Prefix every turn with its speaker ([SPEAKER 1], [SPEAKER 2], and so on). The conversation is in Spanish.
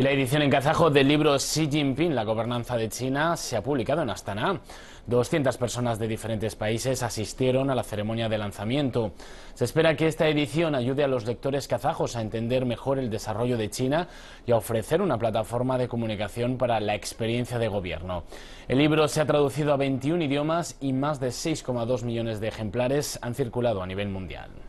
[SPEAKER 1] Y la edición en kazajo del libro Xi Jinping, la gobernanza de China, se ha publicado en Astana. 200 personas de diferentes países asistieron a la ceremonia de lanzamiento. Se espera que esta edición ayude a los lectores kazajos a entender mejor el desarrollo de China y a ofrecer una plataforma de comunicación para la experiencia de gobierno. El libro se ha traducido a 21 idiomas y más de 6,2 millones de ejemplares han circulado a nivel mundial.